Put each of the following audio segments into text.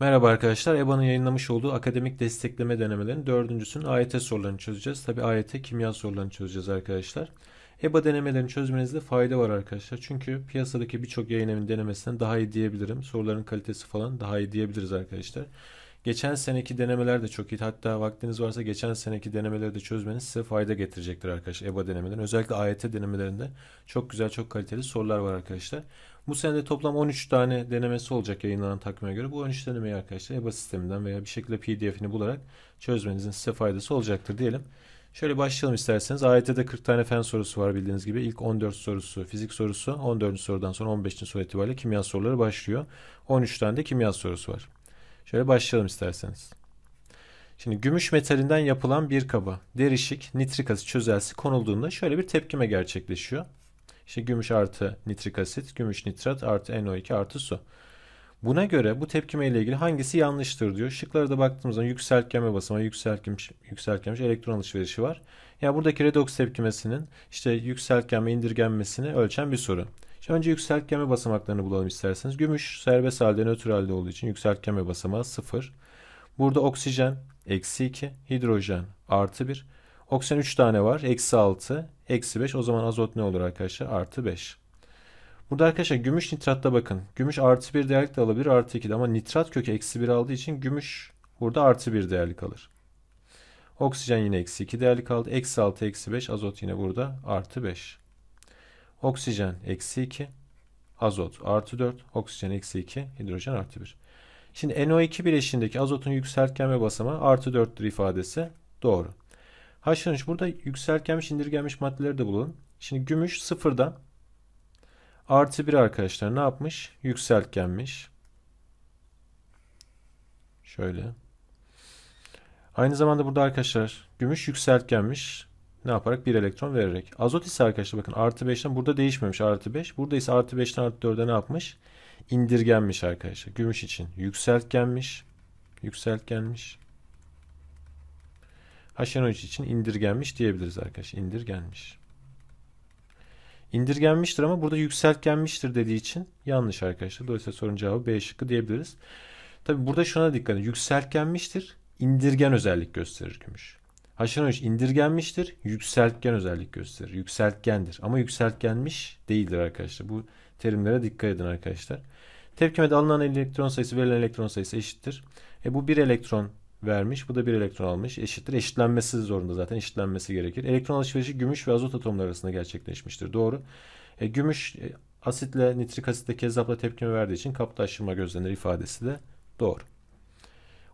Merhaba arkadaşlar. EBA'nın yayınlamış olduğu akademik destekleme denemelerinin dördüncüsünün AYT sorularını çözeceğiz. Tabi AYT kimya sorularını çözeceğiz arkadaşlar. EBA denemelerini çözmenizde fayda var arkadaşlar. Çünkü piyasadaki birçok yayın evinin denemesinden daha iyi diyebilirim. Soruların kalitesi falan daha iyi diyebiliriz arkadaşlar. Geçen seneki denemeler de çok iyi. Hatta vaktiniz varsa geçen seneki denemeleri de çözmeniz size fayda getirecektir arkadaşlar. EBA denemelerinde. Özellikle AYT denemelerinde çok güzel, çok kaliteli sorular var arkadaşlar. Bu sene de toplam 13 tane denemesi olacak yayınlanan takvime göre. Bu 13 denemeyi arkadaşlar EBA sisteminden veya bir şekilde PDF'ini bularak çözmenizin size faydası olacaktır diyelim. Şöyle başlayalım isterseniz. AYT'de e 40 tane fen sorusu var bildiğiniz gibi. İlk 14 sorusu fizik sorusu. 14. sorudan sonra 15. soru itibariyle kimya soruları başlıyor. 13 tane de kimya sorusu var. Şöyle başlayalım isterseniz. Şimdi gümüş metalinden yapılan bir kaba derişik nitrik asit çözelsi konulduğunda şöyle bir tepkime gerçekleşiyor. İşte gümüş artı nitrik asit, gümüş nitrat artı NO2 artı su. Buna göre bu tepkime ile ilgili hangisi yanlıştır diyor. Şıklara da baktığımızda yükseltgenme basama, yükseltgenmiş, yükseltgenmiş elektron alışverişi var. Yani buradaki redoks tepkimesinin işte yükseltgenme indirgenmesini ölçen bir soru. İşte önce yükseltgenme basamaklarını bulalım isterseniz. Gümüş serbest halde nötr halde olduğu için yükseltgenme basamağı 0. Burada oksijen eksi 2, hidrojen artı 1. Oksijen 3 tane var. Eksi 6, Eksi 5 o zaman azot ne olur arkadaşlar? Artı 5. Burada arkadaşlar gümüş nitratta bakın. Gümüş artı 1 değerlik de alabilir artı 2 de ama nitrat kökü eksi 1 aldığı için gümüş burada artı 1 değerlik alır. Oksijen yine eksi 2 değerlik aldı. Eksi 6 eksi 5 azot yine burada artı 5. Oksijen eksi 2 azot artı 4 oksijen eksi 2 hidrojen artı 1. Şimdi NO2 bileşiğindeki azotun yükseltgenme basamağı artı 4'tür ifadesi doğru. Haşlanış burada yükseltgenmiş indirgenmiş maddeleri de bulalım. Şimdi gümüş sıfırda artı bir arkadaşlar ne yapmış? Yükseltgenmiş. Şöyle. Aynı zamanda burada arkadaşlar gümüş yükseltgenmiş. Ne yaparak? bir elektron vererek. Azot ise arkadaşlar bakın artı 5'ten burada değişmemiş artı 5. Burada ise artı 5'ten artı 4'e ne yapmış? İndirgenmiş arkadaşlar. Gümüş için yükseltgenmiş. Yükseltgenmiş. Haşenoviç için indirgenmiş diyebiliriz arkadaşlar. İndirgenmiş. İndirgenmiştir ama burada yükseltgenmiştir dediği için yanlış arkadaşlar. Dolayısıyla sorun cevabı B şıkkı diyebiliriz. Tabi burada şuna dikkat edin. Yükseltgenmiştir. indirgen özellik gösterir gümüş. Haşanoviç indirgenmiştir. Yükseltgen özellik gösterir. Yükseltgendir. Ama yükseltgenmiş değildir arkadaşlar. Bu terimlere dikkat edin arkadaşlar. Tepkimede alınan elektron sayısı verilen elektron sayısı eşittir. E bu bir elektron vermiş. Bu da bir elektron almış. Eşittir. Eşitlenmesi zorunda zaten. Eşitlenmesi gerekir. Elektron alışverişi gümüş ve azot atomları arasında gerçekleşmiştir. Doğru. E, gümüş e, asitle nitrik asitle kezzapla tepkime verdiği için kaptaşlama gözlenir ifadesi de doğru.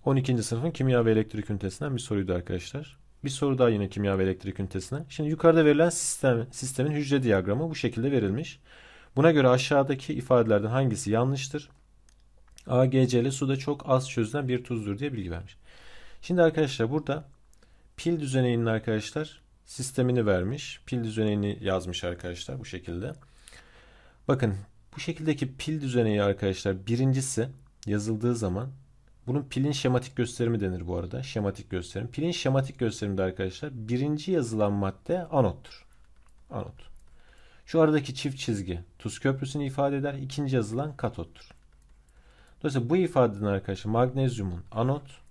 12. sınıfın kimya ve elektrik ünitesinden bir soruydu arkadaşlar. Bir soru daha yine kimya ve elektrik ünitesine. Şimdi yukarıda verilen sistem, sistemin hücre diyagramı bu şekilde verilmiş. Buna göre aşağıdaki ifadelerden hangisi yanlıştır? AGCl suda çok az çözülen bir tuzdur diye bilgi vermiş. Şimdi arkadaşlar burada pil düzeneğinin arkadaşlar sistemini vermiş. Pil düzeneğini yazmış arkadaşlar bu şekilde. Bakın bu şekildeki pil düzeneği arkadaşlar birincisi yazıldığı zaman bunun pilin şematik gösterimi denir bu arada. Şematik gösterim. Pilin şematik gösterimde arkadaşlar birinci yazılan madde anottur. Anot. Şu aradaki çift çizgi tuz köprüsünü ifade eder. İkinci yazılan katottur. Dolayısıyla bu ifadenin arkadaşlar magnezyumun anot,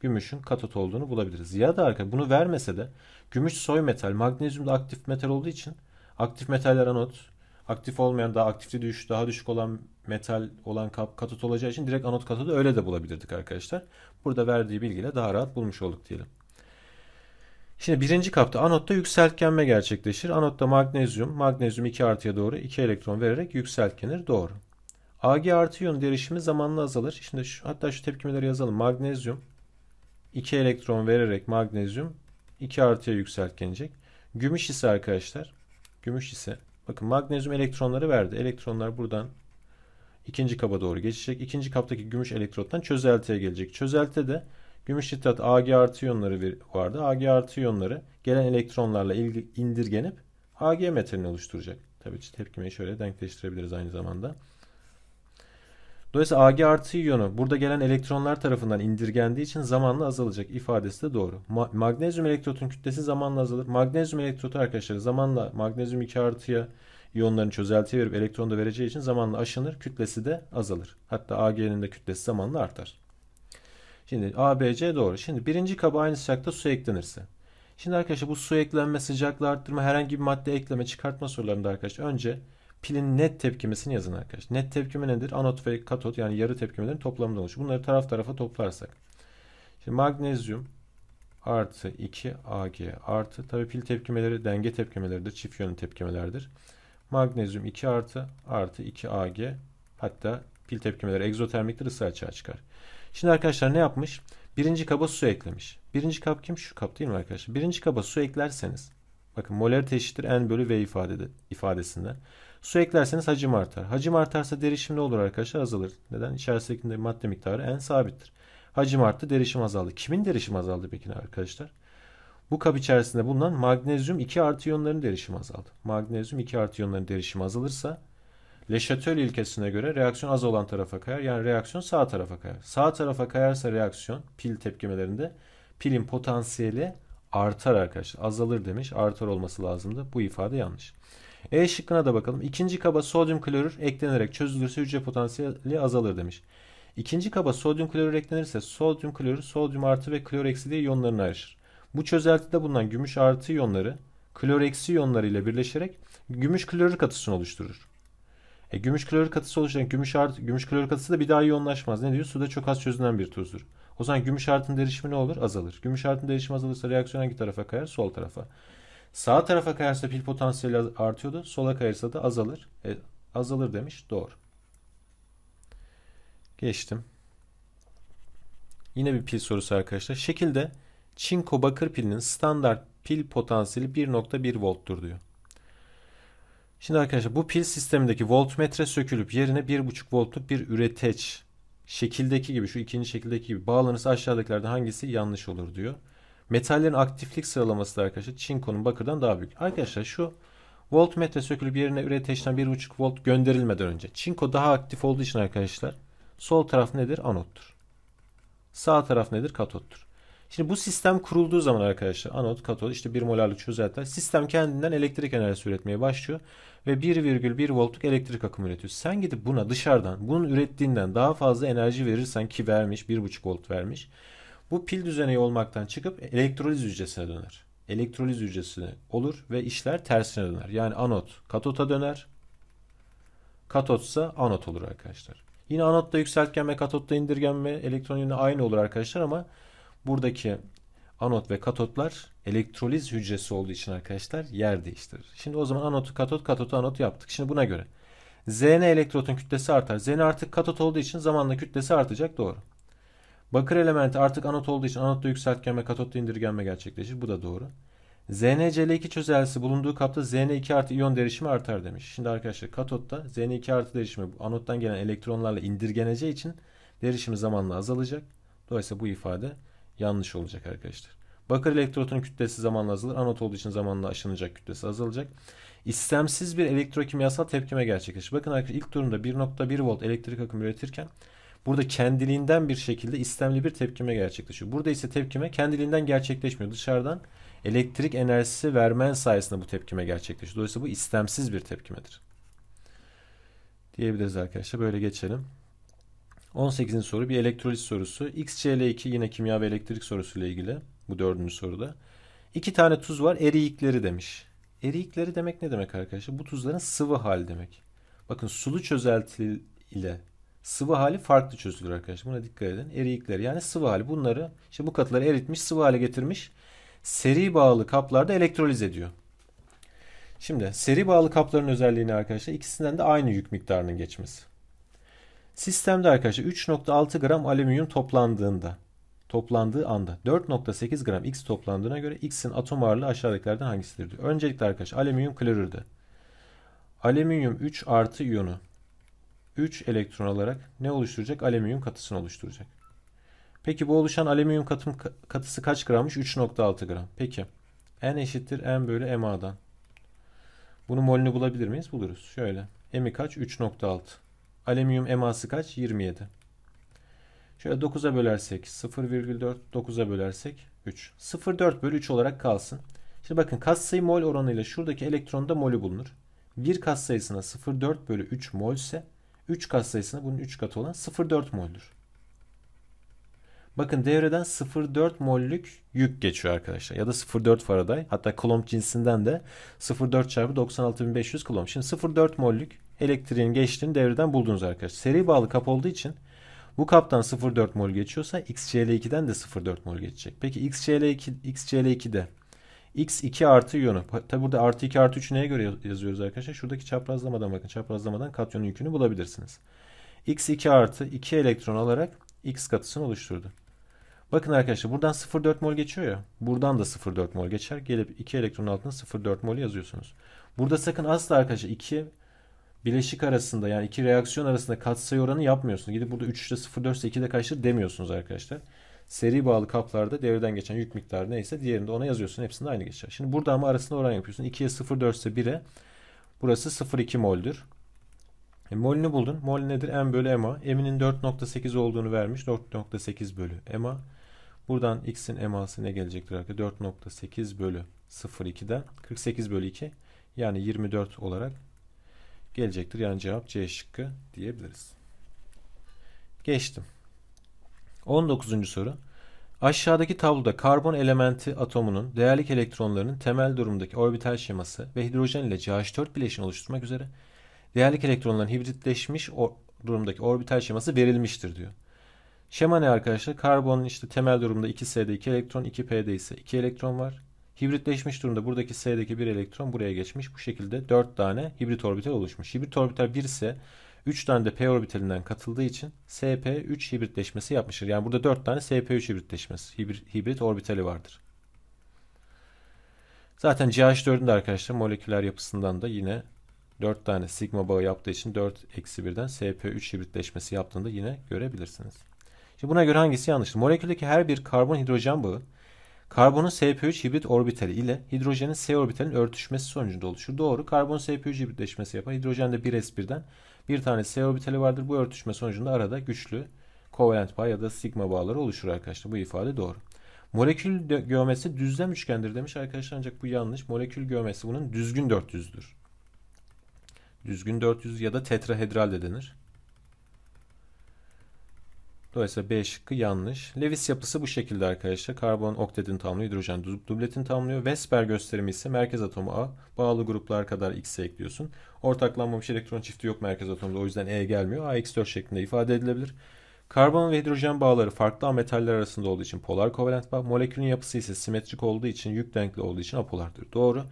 gümüşün katot olduğunu bulabiliriz. Ya da arka bunu vermese de gümüş soy metal, magnezyum da aktif metal olduğu için aktif metaller anot, aktif olmayan daha aktifli düşük daha düşük olan metal olan kap, katot olacağı için direkt anot katodu öyle de bulabilirdik arkadaşlar. Burada verdiği bilgiyle daha rahat bulmuş olduk diyelim. Şimdi birinci kapta anotta yükseltgenme gerçekleşir. Anotta magnezyum, magnezyum 2 artıya doğru 2 elektron vererek yükseltgenir. Doğru. Ag artı iyon derişimi zamanla azalır. Şimdi şu, hatta şu tepkimeleri yazalım. Magnezyum 2 elektron vererek magnezyum 2 artıya yükseltgenecek. Gümüş ise arkadaşlar gümüş ise bakın magnezyum elektronları verdi. Elektronlar buradan ikinci kaba doğru geçecek. İkinci kaptaki gümüş elektrottan çözeltiye gelecek. Çözelte de gümüş şiddet Ag artı iyonları vardı. Ag artı iyonları gelen elektronlarla indirgenip Ag metalini oluşturacak. Tabii ki tepkimeyi şöyle denkleştirebiliriz aynı zamanda. Dolayısıyla Ag artı iyonu burada gelen elektronlar tarafından indirgendiği için zamanla azalacak ifadesi de doğru. Ma- magnezyum elektrotun kütlesi zamanla azalır. Magnezyum elektrotu arkadaşlar zamanla magnezyum 2 artıya iyonlarını çözeltiye verip elektron da vereceği için zamanla aşınır. Kütlesi de azalır. Hatta Ag'nin de kütlesi zamanla artar. Şimdi ABC doğru. Şimdi birinci kaba aynı sıcakta su eklenirse. Şimdi arkadaşlar bu su eklenme, sıcaklığı arttırma, herhangi bir madde ekleme, çıkartma sorularında arkadaşlar önce Pilin net tepkimesini yazın arkadaşlar. Net tepkime nedir? Anot ve katot yani yarı tepkimelerin toplamından oluşur. Bunları taraf tarafa toplarsak. Şimdi magnezyum artı 2 Ag artı tabi pil tepkimeleri denge tepkimeleridir. Çift yönlü tepkimelerdir. Magnezyum 2 artı artı 2 Ag hatta pil tepkimeleri egzotermiktir ısı açığa çıkar. Şimdi arkadaşlar ne yapmış? Birinci kaba su eklemiş. Birinci kap kim? Şu kap değil mi arkadaşlar? Birinci kaba su eklerseniz bakın molarite eşittir n bölü v ifade, ifadesinden. Su eklerseniz hacim artar. Hacim artarsa derişim ne olur arkadaşlar? Azalır. Neden? İçerisindeki madde miktarı en sabittir. Hacim arttı, derişim azaldı. Kimin derişim azaldı peki arkadaşlar? Bu kap içerisinde bulunan magnezyum 2 artı iyonların derişim azaldı. Magnezyum 2 artı iyonların derişim azalırsa Le Chatelier ilkesine göre reaksiyon az olan tarafa kayar. Yani reaksiyon sağ tarafa kayar. Sağ tarafa kayarsa reaksiyon pil tepkimelerinde pilin potansiyeli artar arkadaşlar. Azalır demiş. Artar olması lazımdı. Bu ifade yanlış. E şıkkına da bakalım. İkinci kaba sodyum klorür eklenerek çözülürse hücre potansiyeli azalır demiş. İkinci kaba sodyum klorür eklenirse sodyum klorür sodyum artı ve klor eksi diye iyonlarını ayrışır. Bu çözeltide bulunan gümüş artı iyonları klor eksi iyonları ile birleşerek gümüş klorür katısını oluşturur. E, gümüş klorür katısı oluşan gümüş artı gümüş klorik atısı da bir daha iyonlaşmaz. Ne diyor? Suda çok az çözünen bir tuzdur. O zaman gümüş artın derişimi ne olur? Azalır. Gümüş artın derişimi azalırsa reaksiyon hangi tarafa kayar? Sol tarafa. Sağ tarafa kayarsa pil potansiyeli artıyordu. Sola kayarsa da azalır. E, azalır demiş. Doğru. Geçtim. Yine bir pil sorusu arkadaşlar. Şekilde çinko bakır pilinin standart pil potansiyeli 1.1 volttur diyor. Şimdi arkadaşlar bu pil sistemindeki voltmetre sökülüp yerine 1.5 voltluk bir üreteç şekildeki gibi şu ikinci şekildeki gibi bağlanırsa aşağıdakilerden hangisi yanlış olur diyor. Metallerin aktiflik sıralaması da arkadaşlar çinkonun bakırdan daha büyük. Arkadaşlar şu voltmetre sökülüp yerine üreteçten 1.5 volt gönderilmeden önce çinko daha aktif olduğu için arkadaşlar sol taraf nedir? Anottur. Sağ taraf nedir? Katottur. Şimdi bu sistem kurulduğu zaman arkadaşlar anot, katot, işte bir molarlık çözeltiler sistem kendinden elektrik enerjisi üretmeye başlıyor ve 1,1 voltluk elektrik akımı üretiyor. Sen gidip buna dışarıdan bunun ürettiğinden daha fazla enerji verirsen ki vermiş 1,5 volt vermiş bu pil düzeneği olmaktan çıkıp elektroliz hücresine döner. Elektroliz hücresi olur ve işler tersine döner. Yani anot katota döner. Katotsa anot olur arkadaşlar. Yine anotta yükseltgenme, katotta indirgenme elektron yönü aynı olur arkadaşlar ama buradaki anot ve katotlar elektroliz hücresi olduğu için arkadaşlar yer değiştirir. Şimdi o zaman anotu katot, katotu anot yaptık. Şimdi buna göre Zn elektrotun kütlesi artar. Zn artık katot olduğu için zamanla kütlesi artacak doğru. Bakır elementi artık anot olduğu için anotta yükseltgenme katotta indirgenme gerçekleşir. Bu da doğru. ZnCl2 çözeltisi bulunduğu kapta Zn2 artı iyon derişimi artar demiş. Şimdi arkadaşlar katotta Zn2 artı derişimi anottan gelen elektronlarla indirgeneceği için derişimi zamanla azalacak. Dolayısıyla bu ifade yanlış olacak arkadaşlar. Bakır elektrotun kütlesi zamanla azalır. Anot olduğu için zamanla aşınacak kütlesi azalacak. İstemsiz bir elektrokimyasal tepkime gerçekleşir. Bakın arkadaşlar ilk durumda 1.1 volt elektrik akımı üretirken Burada kendiliğinden bir şekilde istemli bir tepkime gerçekleşiyor. Burada ise tepkime kendiliğinden gerçekleşmiyor. Dışarıdan elektrik enerjisi vermen sayesinde bu tepkime gerçekleşiyor. Dolayısıyla bu istemsiz bir tepkimedir. Diyebiliriz arkadaşlar. Böyle geçelim. 18. soru bir elektrolit sorusu. XCl2 yine kimya ve elektrik sorusuyla ilgili. Bu dördüncü soruda. İki tane tuz var eriyikleri demiş. Eriyikleri demek ne demek arkadaşlar? Bu tuzların sıvı hal demek. Bakın sulu çözelti ile sıvı hali farklı çözülür arkadaşlar. Buna dikkat edin. Eriyikleri yani sıvı hali. Bunları işte bu katıları eritmiş sıvı hale getirmiş. Seri bağlı kaplarda elektroliz ediyor. Şimdi seri bağlı kapların özelliğini arkadaşlar ikisinden de aynı yük miktarının geçmesi. Sistemde arkadaşlar 3.6 gram alüminyum toplandığında toplandığı anda 4.8 gram X toplandığına göre X'in atom ağırlığı aşağıdakilerden hangisidir diyor. Öncelikle arkadaşlar alüminyum klorürde. Alüminyum 3 artı iyonu 3 elektron alarak ne oluşturacak? Alüminyum katısını oluşturacak. Peki bu oluşan alüminyum katım, katısı kaç grammış? 3.6 gram. Peki N eşittir N bölü MA'dan. Bunun molünü bulabilir miyiz? Buluruz. Şöyle. M'i kaç? 3.6. Alüminyum MA'sı kaç? 27. Şöyle 9'a bölersek 0,4, 9'a bölersek 3. 0,4 bölü 3 olarak kalsın. Şimdi bakın katsayı mol oranıyla şuradaki elektronda molü bulunur. Bir katsayısına 0,4 bölü 3 mol ise 3 sayısına bunun 3 katı olan 0,4 moldür. Bakın devreden 0,4 mollük yük geçiyor arkadaşlar. Ya da 0,4 Faraday. Hatta Coulomb cinsinden de 0,4 çarpı 96.500 Coulomb. Şimdi 0,4 mollük elektriğin geçtiğini devreden buldunuz arkadaşlar. Seri bağlı kap olduğu için bu kaptan 0,4 mol geçiyorsa XCL2'den de 0,4 mol geçecek. Peki XCL2, XCL2'de x 2 artı iyonu. Tabi burada artı 2 artı 3 neye göre yazıyoruz arkadaşlar? Şuradaki çaprazlamadan bakın. Çaprazlamadan katyon yükünü bulabilirsiniz. x 2 artı 2 elektron alarak x katısını oluşturdu. Bakın arkadaşlar buradan 0,4 mol geçiyor ya. Buradan da 0,4 mol geçer. Gelip 2 elektron altına 0,4 mol yazıyorsunuz. Burada sakın asla arkadaşlar 2 bileşik arasında yani iki reaksiyon arasında katsayı oranı yapmıyorsunuz. Gidip burada 3 ile 0,4 ise 2 de kaçtır demiyorsunuz arkadaşlar seri bağlı kaplarda devreden geçen yük miktarı neyse diğerinde ona yazıyorsun. Hepsinde aynı geçer. Şimdi burada ama arasında oran yapıyorsun. 2'ye 0,4 ise 1'e burası 0,2 mol'dür. E, mol'ünü buldun. Mol nedir? M bölü EMA. M'inin 4.8 olduğunu vermiş. 4.8 bölü ma. Buradan x'in ma'sı ne gelecektir arkadaşlar? 4.8 bölü 0,2'den 48 bölü 2 yani 24 olarak gelecektir. Yani cevap C şıkkı diyebiliriz. Geçtim. 19. soru. Aşağıdaki tabloda karbon elementi atomunun değerlik elektronlarının temel durumdaki orbital şeması ve hidrojen ile CH4 bileşini oluşturmak üzere değerlik elektronların hibritleşmiş durumdaki orbital şeması verilmiştir diyor. Şema ne arkadaşlar? Karbonun işte temel durumda 2S'de 2 elektron, 2P'de ise 2 elektron var. Hibritleşmiş durumda buradaki S'deki 1 elektron buraya geçmiş. Bu şekilde 4 tane hibrit orbital oluşmuş. Hibrit orbital 1 ise 3 tane de p orbitalinden katıldığı için SP3 hibritleşmesi yapmıştır. Yani burada 4 tane SP3 hibritleşmesi, hibrit, orbitali vardır. Zaten CH4'ün de arkadaşlar moleküler yapısından da yine 4 tane sigma bağı yaptığı için 4 eksi 1'den SP3 hibritleşmesi yaptığında yine görebilirsiniz. Şimdi buna göre hangisi yanlıştır? Moleküldeki her bir karbon hidrojen bağı karbonun SP3 hibrit orbitali ile hidrojenin S orbitalinin örtüşmesi sonucunda oluşur. Doğru. Karbon SP3 hibritleşmesi yapar. Hidrojen de 1s1'den bir tane S orbitali vardır. Bu örtüşme sonucunda arada güçlü kovalent bağ ya da sigma bağları oluşur arkadaşlar. Bu ifade doğru. Molekül geometrisi düzlem üçgendir demiş arkadaşlar ancak bu yanlış. Molekül geometrisi bunun düzgün 400'dür. Düzgün 400 ya da tetrahedral de denir. Dolayısıyla B şıkkı yanlış. Lewis yapısı bu şekilde arkadaşlar. Karbon oktetin tamlıyor, hidrojen dubletin tamlıyor. Vesper gösterimi ise merkez atomu A. Bağlı gruplar kadar X'e ekliyorsun. Ortaklanmamış elektron çifti yok merkez atomda. O yüzden E gelmiyor. AX4 şeklinde ifade edilebilir. Karbon ve hidrojen bağları farklı metaller arasında olduğu için polar kovalent bağ. Molekülün yapısı ise simetrik olduğu için yük denkli olduğu için apolardır. Doğru.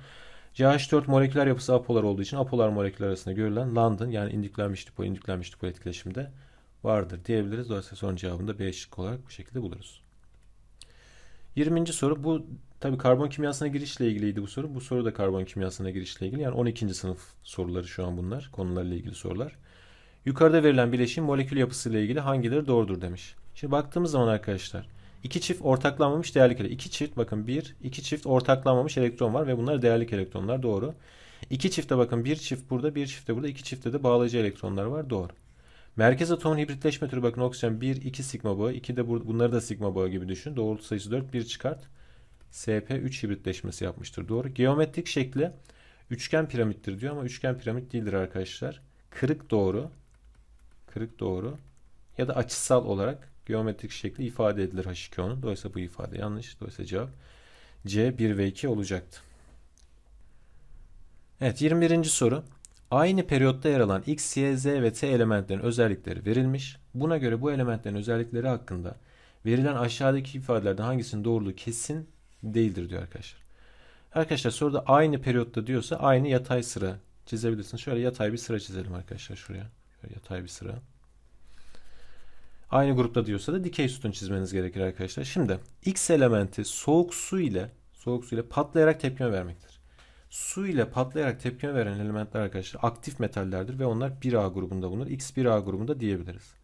CH4 moleküler yapısı apolar olduğu için apolar moleküller arasında görülen London yani indiklenmiş dipol indiklenmiş dipol etkileşimde vardır diyebiliriz. Dolayısıyla son cevabını da B şıkkı olarak bu şekilde buluruz. 20. soru bu tabii karbon kimyasına girişle ilgiliydi bu soru. Bu soru da karbon kimyasına girişle ilgili. Yani 12. sınıf soruları şu an bunlar. Konularla ilgili sorular. Yukarıda verilen bileşim molekül yapısıyla ilgili hangileri doğrudur demiş. Şimdi baktığımız zaman arkadaşlar iki çift ortaklanmamış değerli kelebek. İki çift bakın bir, iki çift ortaklanmamış elektron var ve bunlar değerli elektronlar doğru. İki çifte bakın bir çift burada, bir çifte burada, iki çifte de bağlayıcı elektronlar var doğru. Merkez atomun hibritleşme türü bakın oksijen 1, 2 sigma bağı. 2 de bunları da sigma bağı gibi düşün. Doğrultu sayısı 4, 1 çıkart. SP3 hibritleşmesi yapmıştır. Doğru. Geometrik şekli üçgen piramittir diyor ama üçgen piramit değildir arkadaşlar. Kırık doğru. Kırık doğru. Ya da açısal olarak geometrik şekli ifade edilir H2O'nun. Dolayısıyla bu ifade yanlış. Dolayısıyla cevap C 1 ve 2 olacaktı. Evet 21. soru. Aynı periyotta yer alan X, Y, Z ve T elementlerin özellikleri verilmiş. Buna göre bu elementlerin özellikleri hakkında verilen aşağıdaki ifadelerden hangisinin doğruluğu kesin değildir diyor arkadaşlar. Arkadaşlar soruda aynı periyotta diyorsa aynı yatay sıra çizebilirsiniz. Şöyle yatay bir sıra çizelim arkadaşlar şuraya. Şöyle yatay bir sıra. Aynı grupta diyorsa da dikey sütun çizmeniz gerekir arkadaşlar. Şimdi X elementi soğuk su ile soğuk su ile patlayarak tepkime vermektir. Su ile patlayarak tepkime veren elementler arkadaşlar aktif metallerdir ve onlar 1A grubunda bulunur. X 1A grubunda diyebiliriz.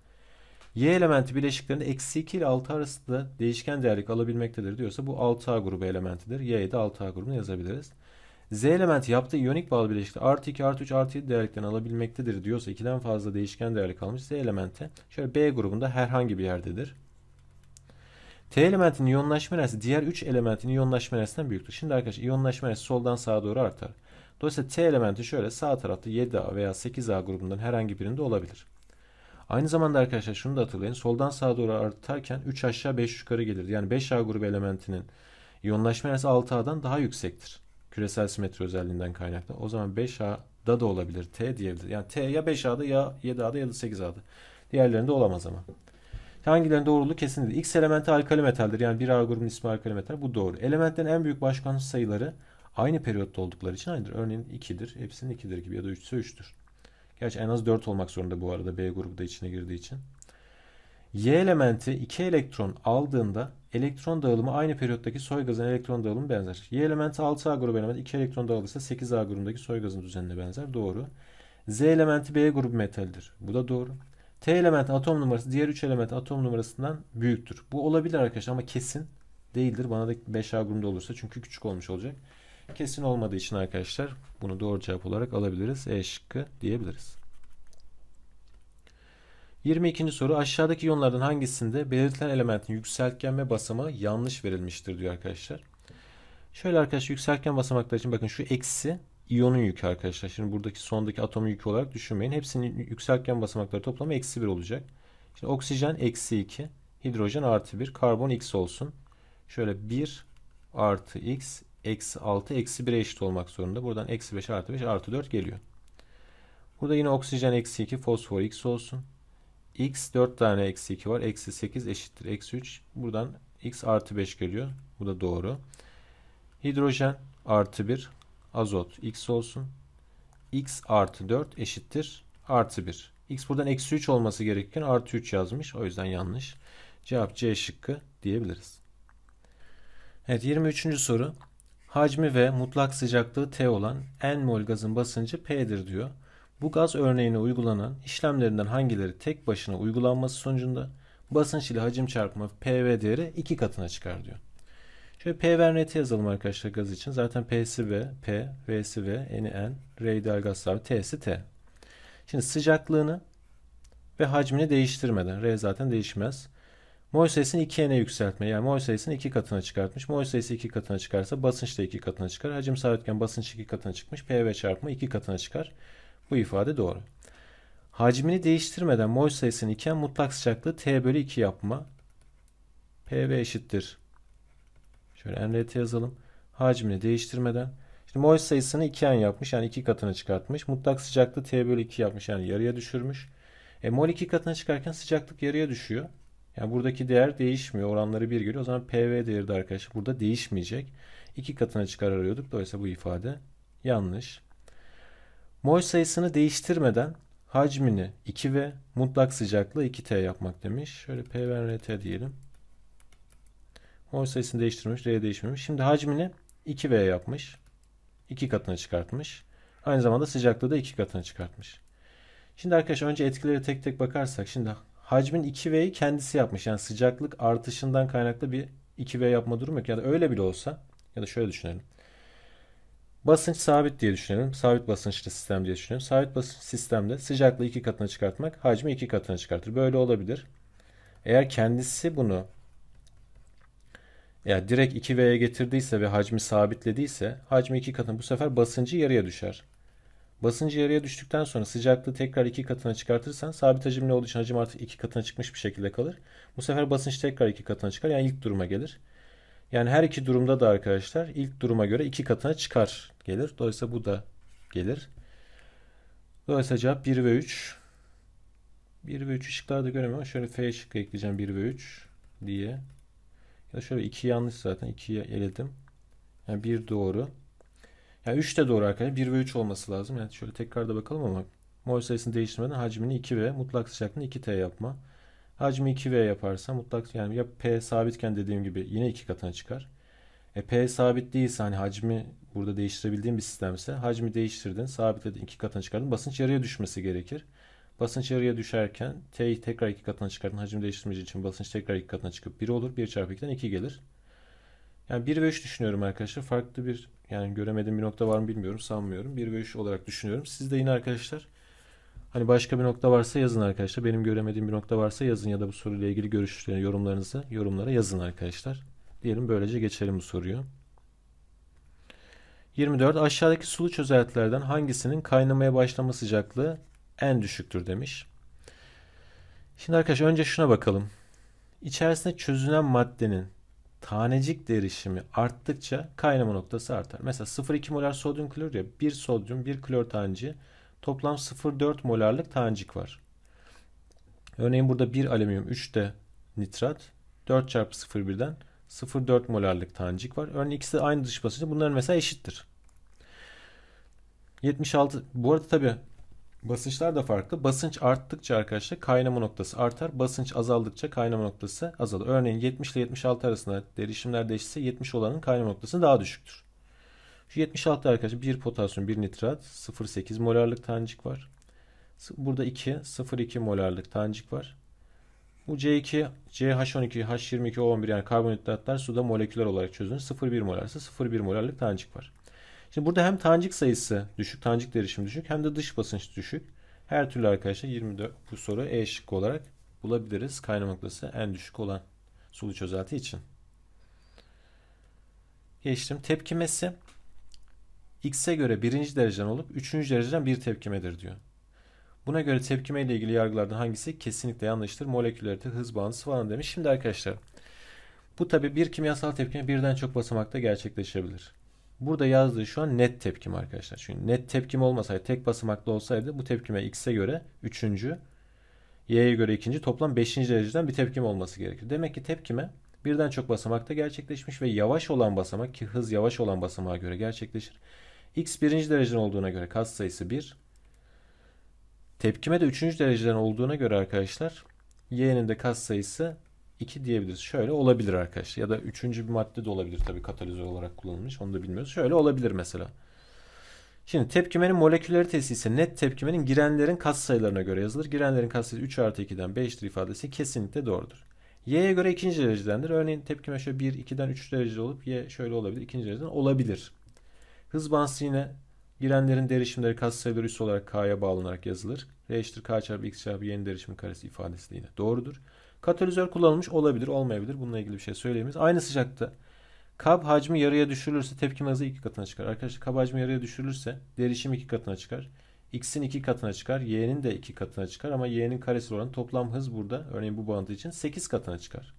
Y elementi bileşiklerinde eksi 2 ile 6 arasında değişken değerlik alabilmektedir diyorsa bu 6A grubu elementidir. Y'yi de 6A grubunu yazabiliriz. Z elementi yaptığı iyonik bağlı bileşikte artı 2 artı 3 artı 7 değerlikten alabilmektedir diyorsa 2'den fazla değişken değerlik almış Z elementi şöyle B grubunda herhangi bir yerdedir. T elementinin iyonlaşma enerjisi diğer 3 elementinin iyonlaşma enerjisinden büyüktür. Şimdi arkadaşlar iyonlaşma enerjisi soldan sağa doğru artar. Dolayısıyla T elementi şöyle sağ tarafta 7A veya 8A grubundan herhangi birinde olabilir. Aynı zamanda arkadaşlar şunu da hatırlayın. Soldan sağa doğru artarken 3 aşağı 5 yukarı gelir. Yani 5A grubu elementinin iyonlaşma enerjisi 6A'dan daha yüksektir. Küresel simetri özelliğinden kaynaklı. O zaman 5A'da da olabilir. T diyebilir. Yani T ya 5A'da ya 7A'da ya da 8A'da. Diğerlerinde olamaz ama. Hangilerinin doğruluğu kesin değil. X elementi alkali metaldir. Yani bir A grubunun ismi alkali metal. Bu doğru. Elementlerin en büyük başkan sayıları aynı periyotta oldukları için aynıdır. Örneğin 2'dir. Hepsinin 2'dir gibi ya da 3'se 3'tür. Gerçi en az 4 olmak zorunda bu arada B grubu da içine girdiği için. Y elementi 2 elektron aldığında elektron dağılımı aynı periyottaki soy gazın elektron dağılımı benzer. Y elementi 6A grubu elementi 2 elektron dağılırsa 8A grubundaki soy gazın düzenine benzer. Doğru. Z elementi B grubu metaldir. Bu da doğru. T element atom numarası diğer 3 element atom numarasından büyüktür. Bu olabilir arkadaşlar ama kesin değildir. Bana da 5A grubunda olursa çünkü küçük olmuş olacak. Kesin olmadığı için arkadaşlar bunu doğru cevap olarak alabiliriz. E şıkkı diyebiliriz. 22. soru aşağıdaki yonlardan hangisinde belirtilen elementin yükseltgen ve basama yanlış verilmiştir diyor arkadaşlar. Şöyle arkadaşlar yükseltgen basamaklar için bakın şu eksi iyonun yükü arkadaşlar. Şimdi buradaki sondaki atomun yükü olarak düşünmeyin. Hepsinin yükselken basamakları toplamı eksi 1 olacak. Şimdi oksijen eksi 2. Hidrojen artı 1. Karbon x olsun. Şöyle 1 artı x eksi 6 eksi 1'e eşit olmak zorunda. Buradan eksi 5 artı 5 artı 4 geliyor. Burada yine oksijen eksi 2 fosfor x olsun. x 4 tane eksi 2 var. Eksi 8 eşittir. Eksi 3. Buradan x artı 5 geliyor. Bu da doğru. Hidrojen artı 1 azot x olsun. x artı 4 eşittir artı 1. x buradan eksi 3 olması gerekirken artı 3 yazmış. O yüzden yanlış. Cevap C şıkkı diyebiliriz. Evet 23. soru. Hacmi ve mutlak sıcaklığı T olan N mol gazın basıncı P'dir diyor. Bu gaz örneğine uygulanan işlemlerinden hangileri tek başına uygulanması sonucunda basınç ile hacim çarpımı PV değeri iki katına çıkar diyor. Şöyle P PVNT yazalım arkadaşlar gaz için. Zaten P'si V, P, V'si V, N'i N, R ideal gaz sabit, T'si T. Şimdi sıcaklığını ve hacmini değiştirmeden, R zaten değişmez. Mol sayısını 2N'e yükseltme. Yani mol sayısını 2 katına çıkartmış. Mol sayısı 2 katına çıkarsa basınç da 2 katına çıkar. Hacim sabitken basınç 2 katına çıkmış. PV çarpma 2 katına çıkar. Bu ifade doğru. Hacmini değiştirmeden mol sayısını 2'ye mutlak sıcaklığı T bölü 2 yapma. PV eşittir Şöyle nrt yazalım. Hacmini değiştirmeden. Şimdi mol sayısını 2n yapmış. Yani 2 katına çıkartmış. Mutlak sıcaklığı t bölü 2 yapmış. Yani yarıya düşürmüş. E, mol 2 katına çıkarken sıcaklık yarıya düşüyor. Yani buradaki değer değişmiyor. Oranları bir geliyor. O zaman PV değeri de arkadaşlar burada değişmeyecek. 2 katına çıkar arıyorduk. Dolayısıyla bu ifade yanlış. Mol sayısını değiştirmeden hacmini 2 ve mutlak sıcaklığı 2T yapmak demiş. Şöyle P ve RT diyelim. Mol sayısını değiştirmiş. R değişmemiş. Şimdi hacmini 2V yapmış. 2 katına çıkartmış. Aynı zamanda sıcaklığı da 2 katına çıkartmış. Şimdi arkadaşlar önce etkileri tek tek bakarsak. Şimdi hacmin 2V'yi kendisi yapmış. Yani sıcaklık artışından kaynaklı bir 2V yapma durumu yok. Ya da öyle bile olsa ya da şöyle düşünelim. Basınç sabit diye düşünelim. Sabit basınçlı sistem diye düşünelim. Sabit basınç sistemde sıcaklığı iki katına çıkartmak hacmi iki katına çıkartır. Böyle olabilir. Eğer kendisi bunu yani direkt 2V'ye getirdiyse ve hacmi sabitlediyse hacmi iki katın bu sefer basıncı yarıya düşer. Basıncı yarıya düştükten sonra sıcaklığı tekrar iki katına çıkartırsan sabit hacimli olduğu için hacim artık iki katına çıkmış bir şekilde kalır. Bu sefer basınç tekrar iki katına çıkar yani ilk duruma gelir. Yani her iki durumda da arkadaşlar ilk duruma göre iki katına çıkar gelir. Dolayısıyla bu da gelir. Dolayısıyla cevap 1 ve 3. 1 ve 3 ışıklarda göremiyorum. Şöyle F şıkkı ekleyeceğim 1 ve 3 diye. Ya şöyle iki yanlış zaten. 2'yi eledim. Yani bir doğru. Yani 3 de doğru arkadaşlar. 1 ve 3 olması lazım. Yani şöyle tekrar da bakalım ama mol sayısını değiştirmeden hacmini 2 ve mutlak sıcaklığını 2T yapma. Hacmi 2V yaparsa mutlak yani ya P sabitken dediğim gibi yine 2 katına çıkar. E P sabit değilse hani hacmi burada değiştirebildiğim bir sistemse hacmi değiştirdin, sabitledin, 2 katına çıkardın. Basınç yarıya düşmesi gerekir. Basınç yarıya düşerken T tekrar iki katına çıkartın. Hacim değiştirmeyeceği için basınç tekrar iki katına çıkıp 1 olur. 1 çarpı 2'den 2 gelir. Yani 1 ve 3 düşünüyorum arkadaşlar. Farklı bir yani göremediğim bir nokta var mı bilmiyorum. Sanmıyorum. 1 ve 3 olarak düşünüyorum. Siz de yine arkadaşlar hani başka bir nokta varsa yazın arkadaşlar. Benim göremediğim bir nokta varsa yazın ya da bu soruyla ilgili görüşlerinizi, yorumlarınızı yorumlara yazın arkadaşlar. Diyelim böylece geçelim bu soruyu. 24. Aşağıdaki sulu çözeltilerden hangisinin kaynamaya başlama sıcaklığı en düşüktür demiş. Şimdi arkadaşlar önce şuna bakalım. İçerisinde çözünen maddenin tanecik derişimi arttıkça kaynama noktası artar. Mesela 0,2 molar sodyum klor ya 1 sodyum 1 klor taneci toplam 0,4 molarlık tanecik var. Örneğin burada 1 alüminyum 3 de nitrat 4 çarpı 0,1'den 0,4 molarlık tanecik var. Örneğin ikisi aynı dış basınçta bunların mesela eşittir. 76 bu arada tabii. Basınçlar da farklı. Basınç arttıkça arkadaşlar kaynama noktası artar. Basınç azaldıkça kaynama noktası azalır. Örneğin 70 ile 76 arasında derişimler değişse 70 olanın kaynama noktası daha düşüktür. Şu 76 arkadaşlar 1 potasyum 1 nitrat 0.8 molarlık tanecik var. Burada 2 0.2 molarlık tanecik var. Bu C2, CH12, H22, O11 yani karbonhidratlar suda moleküler olarak çözünür. 0,1 molar ise 0,1 molarlık tanecik var. Şimdi burada hem tancık sayısı düşük, tancık derişimi düşük hem de dış basınç düşük. Her türlü arkadaşlar 24 bu soru E şıkkı olarak bulabiliriz. Kaynama noktası en düşük olan sulu çözelti için. Geçtim. Tepkimesi X'e göre birinci dereceden olup üçüncü dereceden bir tepkimedir diyor. Buna göre tepkime ile ilgili yargılardan hangisi kesinlikle yanlıştır? Moleküllerite hız bağıntısı falan demiş. Şimdi arkadaşlar bu tabi bir kimyasal tepkime birden çok basamakta gerçekleşebilir. Burada yazdığı şu an net tepkim arkadaşlar. Çünkü net tepkim olmasaydı tek basamaklı olsaydı bu tepkime x'e göre 3. y'ye göre 2. toplam 5. dereceden bir tepkim olması gerekir. Demek ki tepkime birden çok basamakta gerçekleşmiş ve yavaş olan basamak ki hız yavaş olan basamağa göre gerçekleşir. x birinci dereceden olduğuna göre kas sayısı 1. Tepkime de üçüncü dereceden olduğuna göre arkadaşlar y'nin de kas sayısı iki diyebiliriz. Şöyle olabilir arkadaşlar. Ya da üçüncü bir madde de olabilir tabii katalizör olarak kullanılmış. Onu da bilmiyoruz. Şöyle olabilir mesela. Şimdi tepkimenin molekülaritesi ise net tepkimenin girenlerin katsayılarına göre yazılır. Girenlerin katsayısı 3 artı 2'den 5'tir ifadesi kesinlikle doğrudur. Y'ye göre ikinci derecedendir. Örneğin tepkime şöyle 1, 2'den 3 derece olup Y şöyle olabilir. ikinci dereceden olabilir. Hız bansı yine girenlerin derişimleri katsayıları üssü olarak K'ya bağlanarak yazılır. R eşittir K çarpı X çarpı Y'nin derişimin karesi ifadesi de yine doğrudur. Katalizör kullanılmış olabilir, olmayabilir. Bununla ilgili bir şey söyleyemeyiz. Aynı sıcakta kab hacmi yarıya düşürülürse tepkime hızı iki katına çıkar. Arkadaşlar kab hacmi yarıya düşürülürse derişim iki katına çıkar. X'in iki katına çıkar. Y'nin de iki katına çıkar. Ama Y'nin karesi olan toplam hız burada örneğin bu bağıntı için 8 katına çıkar.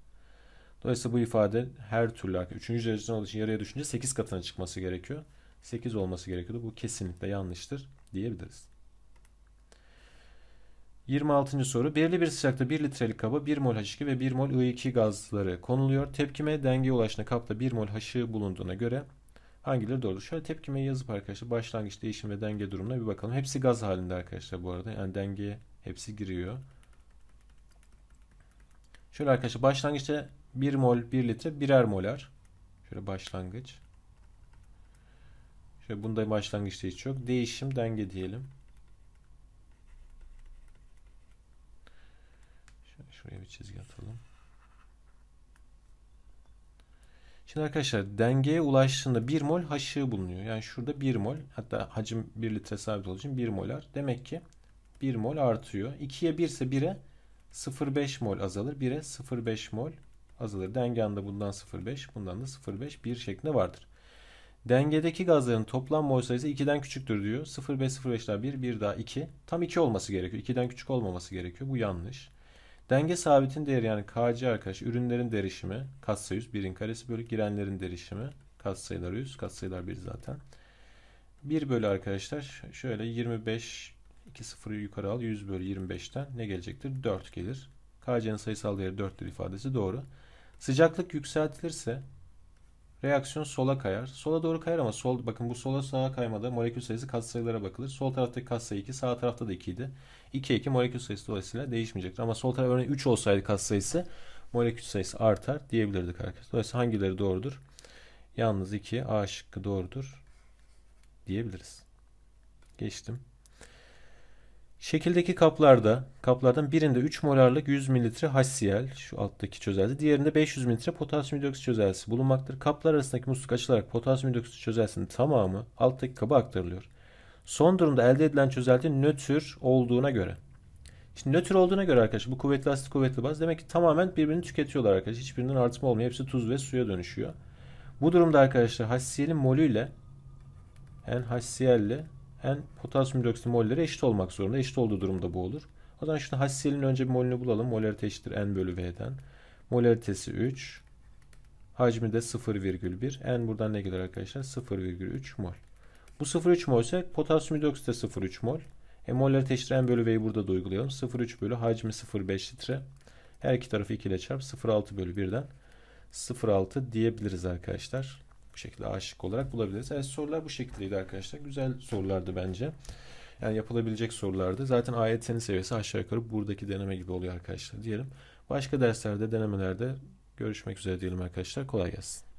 Dolayısıyla bu ifade her türlü üçüncü dereceden olduğu için yarıya düşünce 8 katına çıkması gerekiyor. 8 olması gerekiyordu. Bu kesinlikle yanlıştır diyebiliriz. 26. soru. Belirli bir sıcakta 1 litrelik kaba 1 mol H2 ve 1 mol I2 gazları konuluyor. Tepkime dengeye ulaştığında kapta 1 mol H bulunduğuna göre hangileri doğrudur? Şöyle tepkimeyi yazıp arkadaşlar başlangıç değişim ve denge durumuna bir bakalım. Hepsi gaz halinde arkadaşlar bu arada. Yani dengeye hepsi giriyor. Şöyle arkadaşlar başlangıçta 1 mol 1 litre birer molar. Şöyle başlangıç. Şöyle bunda başlangıçta hiç yok. Değişim denge diyelim. Şuraya bir çizgi atalım. Şimdi arkadaşlar dengeye ulaştığında 1 mol haşığı bulunuyor. Yani şurada 1 mol hatta hacim 1 litre sabit olduğu için 1 molar. Demek ki 1 mol artıyor. 2'ye 1 ise 1'e 0,5 mol azalır. 1'e 0,5 mol azalır. Denge anda bundan 0,5 bundan da 0,5 1 şeklinde vardır. Dengedeki gazların toplam mol sayısı 2'den küçüktür diyor. 0,5 0,5 daha 1 1 daha 2. Tam 2 olması gerekiyor. 2'den küçük olmaması gerekiyor. Bu yanlış. Denge sabitin değeri yani kc arkadaş ürünlerin derişimi katsayı 100 birin karesi bölü girenlerin derişimi katsayıları 100 katsayılar 1 zaten. 1 bölü arkadaşlar şöyle 25 2 sıfırı yukarı al 100 bölü 25'ten ne gelecektir? 4 gelir. kc'nin sayısal değeri 4'tür ifadesi doğru. Sıcaklık yükseltilirse Reaksiyon sola kayar. Sola doğru kayar ama sol bakın bu sola sağa kaymada molekül sayısı katsayılara bakılır. Sol taraftaki katsayı 2, sağ tarafta da 2 idi. 2 2 molekül sayısı dolayısıyla değişmeyecektir. Ama sol taraf örneğin 3 olsaydı katsayısı molekül sayısı artar diyebilirdik arkadaşlar. Dolayısıyla hangileri doğrudur? Yalnız 2 A şıkkı doğrudur diyebiliriz. Geçtim. Şekildeki kaplarda, kaplardan birinde 3 molarlık 100 mililitre HCl, şu alttaki çözelti, diğerinde 500 mililitre potasyum hidroksit çözeltisi bulunmaktadır. Kaplar arasındaki musluk açılarak potasyum hidroksit çözeltisinin tamamı alttaki kaba aktarılıyor. Son durumda elde edilen çözelti nötr olduğuna göre. Şimdi nötr olduğuna göre arkadaşlar bu kuvvetli asit kuvvetli baz demek ki tamamen birbirini tüketiyorlar arkadaşlar. Hiçbirinden artıma olmuyor. Hepsi tuz ve suya dönüşüyor. Bu durumda arkadaşlar HCl'in molü ile NaCl ile en potasyum dioksit molleri eşit olmak zorunda. Eşit olduğu durumda bu olur. O zaman şimdi hasilin önce bir molünü bulalım. Molarite eşittir n bölü v'den. Molaritesi 3. Hacmi de 0,1. N buradan ne gelir arkadaşlar? 0,3 mol. Bu 0,3 mol ise potasyum dioksit de 0,3 mol. E, molarite eşittir n bölü v'yi burada da uygulayalım. 0,3 bölü hacmi 0,5 litre. Her iki tarafı 2 ile çarp 0,6 bölü 1'den 0,6 diyebiliriz arkadaşlar. Bu şekilde aşık olarak bulabiliriz. Evet sorular bu şekildeydi arkadaşlar. Güzel sorulardı bence. Yani yapılabilecek sorulardı. Zaten AYT'nin seviyesi aşağı yukarı buradaki deneme gibi oluyor arkadaşlar diyelim. Başka derslerde, denemelerde görüşmek üzere diyelim arkadaşlar. Kolay gelsin.